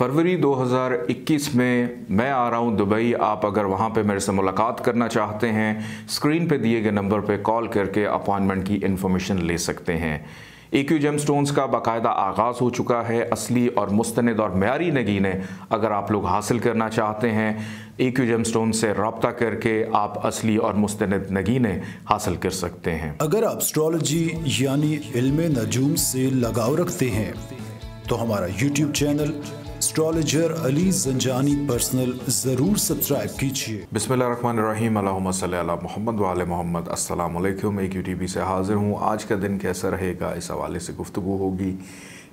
फरवरी 2021 में मैं आ रहा हूँ दुबई आप अगर वहाँ पे मेरे से मुलाकात करना चाहते हैं स्क्रीन पे दिए गए नंबर पे कॉल करके अपॉइंटमेंट की इन्फॉर्मेशन ले सकते हैं एक्यू जेम स्टोन्स का बाकायदा आगाज़ हो चुका है असली और मुस्तंद और मैारी नगीने अगर आप लोग हासिल करना चाहते हैं एक्यू जेम स्टोन से रबता करके आप असली और मुस्तंद नगीने हासिल कर सकते हैं अगर आप स्ट्रॉलोजी यानी इल्म नजूम से लगाव रखते हैं तो हमारा YouTube channel astrologer Ali Janjani personal ज़रूर सब्सक्राइब कीजिए बिस्मिल्लाम मोहम्मद वाल मोहम्मद अस्सलाम वालेकुम एक यू टी से हाज़िर हूँ आज का दिन कैसा रहेगा इस हवाले से गुफ्तु होगी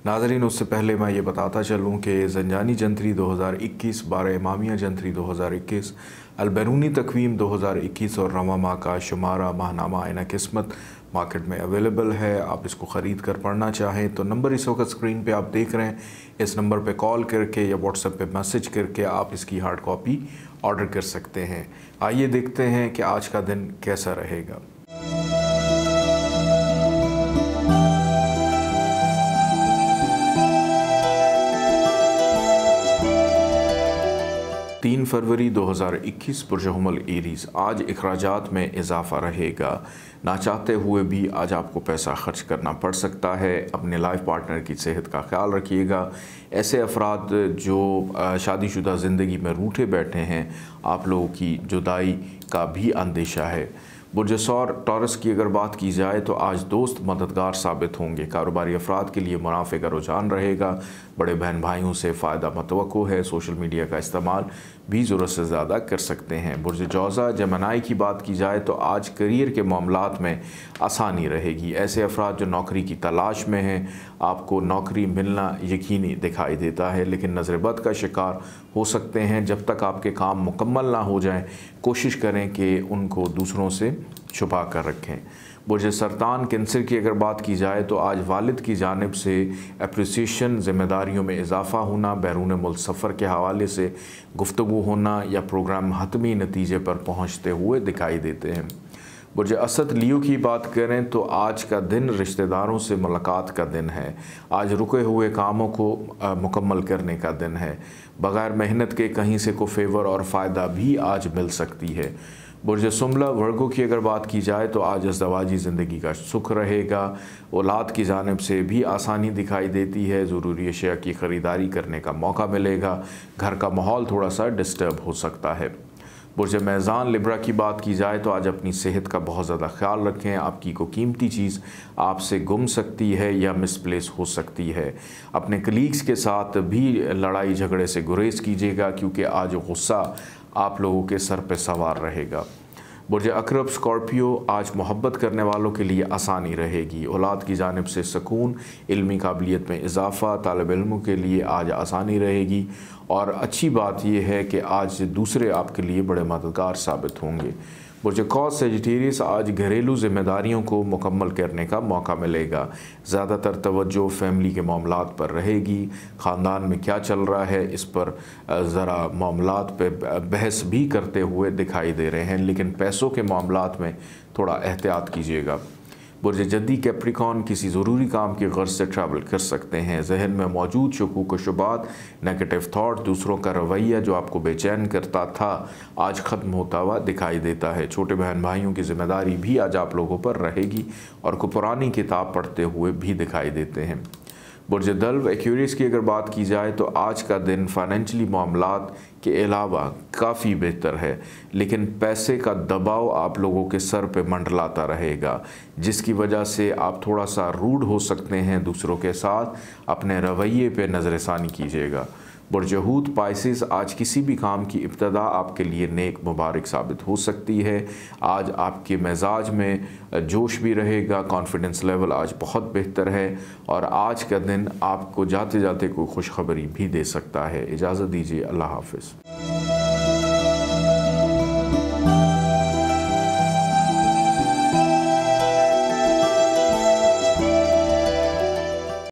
नाजरीन उससे पहले मैं ये बताता चलूँ कि जंजानी जंतरी 2021, बार इमामिया जंतरी दो हज़ार इक्कीस अलबैरूनी तकवीम दो हज़ार इक्कीस और रवा माह का शुमारा माहनामा आयना किस्मत मार्केट में अवेलेबल है आप इसको ख़रीद कर पढ़ना चाहें तो नंबर इस वक्त स्क्रीन पर आप देख रहे हैं इस नंबर पर कॉल करके या व्हाट्सएप पर मैसेज करके आप इसकी हार्ड कापी ऑर्डर कर सकते हैं आइए देखते हैं कि आज का दिन कैसा रहेगा फरवरी 2021 पुरजहमल एरीज आज अखराज में इजाफा रहेगा ना चाहते हुए भी आज आपको पैसा खर्च करना पड़ सकता है अपने लाइफ पार्टनर की सेहत का ख्याल रखिएगा ऐसे अफराद जो शादीशुदा ज़िंदगी में रूठे बैठे हैं आप लोगों की जुदाई का भी अंदेशा है बुरजसौर टॉरस की अगर बात की जाए तो आज दोस्त मददगार साबित होंगे कारोबारी अफराद के लिए मुनाफे का रुझान रहेगा बड़े बहन भाइयों से फ़ायदा मतवक़ है सोशल मीडिया का इस्तेमाल भी ज़रूरत से ज़्यादा कर सकते हैं बुरज जौज़ा जमनाई की बात की जाए तो आज करियर के मामला में आसानी रहेगी ऐसे अफराद जो नौकरी की तलाश में हैं आपको नौकरी मिलना यकीनी दिखाई देता है लेकिन नज़रबद का शिकार हो सकते हैं जब तक आपके काम मुकम्मल ना हो जाएँ कोशिश करें कि उनको दूसरों से छुपा कर रखें बुरज सरतान कैंसर की अगर बात की जाए तो आज वालिद की जानब से अप्रिसिएशन ज़िम्मेदारियों में इजाफ़ा होना बैरून मुल्क सफ़र के हवाले से गुफ्तु होना या प्रोग्राम हतमी नतीजे पर पहुँचते हुए दिखाई देते हैं बुरज असद लियो की बात करें तो आज का दिन रिश्तेदारों से मुलाकात का दिन है आज रुके हुए कामों को आ, मुकम्मल करने का दिन है बग़ैर मेहनत के कहीं से को फेवर और फ़ायदा भी आज मिल सकती है बुरज सुमला वर्गों की अगर बात की जाए तो आज अजदवाजी ज़िंदगी का सुख रहेगा औलाद की जानब से भी आसानी दिखाई देती है ज़रूरी अशिया की ख़रीदारी करने का मौका मिलेगा घर का माहौल थोड़ा सा डिस्टर्ब हो सकता है बुरज मैज़ान लिब्रा की बात की जाए तो आज अपनी सेहत का बहुत ज़्यादा ख्याल रखें आपकी को कीमती चीज़ आपसे गुम सकती है या मिसप्लेस हो सकती है अपने कलीग्स के साथ भी लड़ाई झगड़े से गुरेज कीजिएगा क्योंकि आज गुस्सा आप लोगों के सर पर सवार रहेगा बुरज अकरब स्कॉर्पियो आज मोहब्बत करने वालों के लिए आसानी रहेगी औलाद की जानब से सकून इल्मी काबिलियत में इजाफ़ा तलब इलमों के लिए आज आसानी रहेगी और अच्छी बात यह है कि आज दूसरे आपके लिए बड़े मददगार साबित होंगे बुरज क्रॉस आज घरेलू जिम्मेदारियों को मुकम्मल करने का मौका मिलेगा ज़्यादातर तवज्जो फैमिली के मामला पर रहेगी ख़ानदान में क्या चल रहा है इस पर ज़रा मामला पर बहस भी करते हुए दिखाई दे रहे हैं लेकिन पैसों के मामला में थोड़ा एहतियात कीजिएगा बुरज जद्दी कैप्रिकॉन किसी ज़रूरी काम की गर्ज से ट्रैवल कर सकते हैं जहन में मौजूद शकूक शुबात नेगेटिव थाट दूसरों का रवैया जो आपको बेचैन करता था आज ख़त्म होता हुआ दिखाई देता है छोटे बहन भाइयों की जिम्मेदारी भी आज आप लोगों पर रहेगी और को पुरानी किताब पढ़ते हुए भी दिखाई देते हैं बुरज दल्व एक्यूरीज की अगर बात की जाए तो आज का दिन फाइनेंशली मामला के अलावा काफ़ी बेहतर है लेकिन पैसे का दबाव आप लोगों के सर पे मंडलाता रहेगा जिसकी वजह से आप थोड़ा सा रूढ़ हो सकते हैं दूसरों के साथ अपने रवैये पे नज़रसानी कीजिएगा बुरजहूद पाइसिस आज किसी भी काम की इब्तदा आपके लिए नेक मुबारक साबित हो सकती है आज आपके मिजाज में जोश भी रहेगा कॉन्फिडेंस लेवल आज बहुत बेहतर है और आज का दिन आपको जाते जाते कोई खुशखबरी भी दे सकता है इजाज़त दीजिए अल्लाह हाफिज़